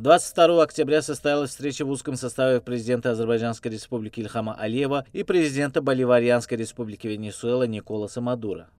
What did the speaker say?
22 октября состоялась встреча в узком составе президента Азербайджанской республики Ильхама Алиева и президента Боливарианской республики Венесуэла Николаса Мадура.